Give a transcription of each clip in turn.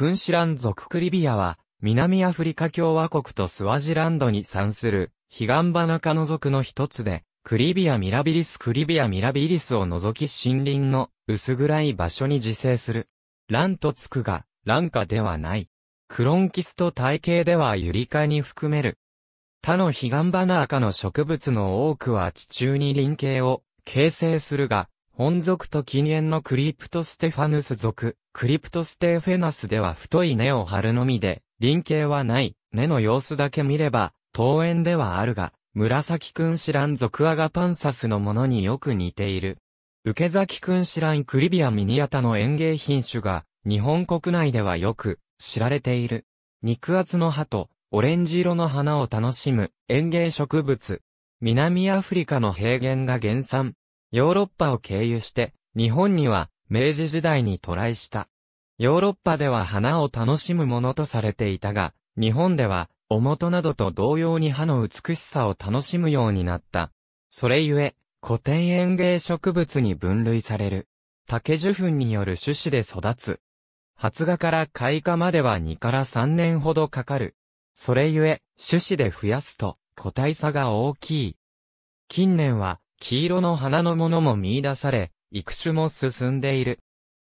君ラ蘭族クリビアは、南アフリカ共和国とスワジランドに産する、ヒガンバナ科の族の一つで、クリビアミラビリスクリビアミラビリスを除き森林の薄暗い場所に自生する。ンとつくが、ンカではない。クロンキスト体系ではユリ科に含める。他のヒガンバナ科の植物の多くは地中に林系を形成するが、本族と近縁のクリプトステファヌス属、クリプトステフェナスでは太い根を張るのみで、輪形はない、根の様子だけ見れば、桃園ではあるが、紫君シラン属アガパンサスのものによく似ている。受け崎君シランクリビアミニアタの園芸品種が、日本国内ではよく知られている。肉厚の葉と、オレンジ色の花を楽しむ園芸植物。南アフリカの平原が原産。ヨーロッパを経由して、日本には明治時代に渡来した。ヨーロッパでは花を楽しむものとされていたが、日本では、おもとなどと同様に葉の美しさを楽しむようになった。それゆえ、古典園芸植物に分類される。竹樹粉による種子で育つ。発芽から開花までは2から3年ほどかかる。それゆえ、種子で増やすと個体差が大きい。近年は黄色の花のものも見出され、育種も進んでいる。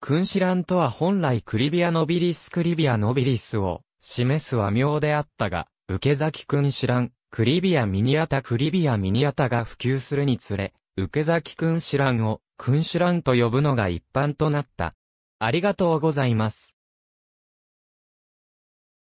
君子蘭とは本来クリビアノビリスクリビアノビリスを示す和名であったが、受けンシ子蘭、クリビアミニアタクリビアミニアタが普及するにつれ、受けンシ子蘭を君子蘭と呼ぶのが一般となった。ありがとうございます。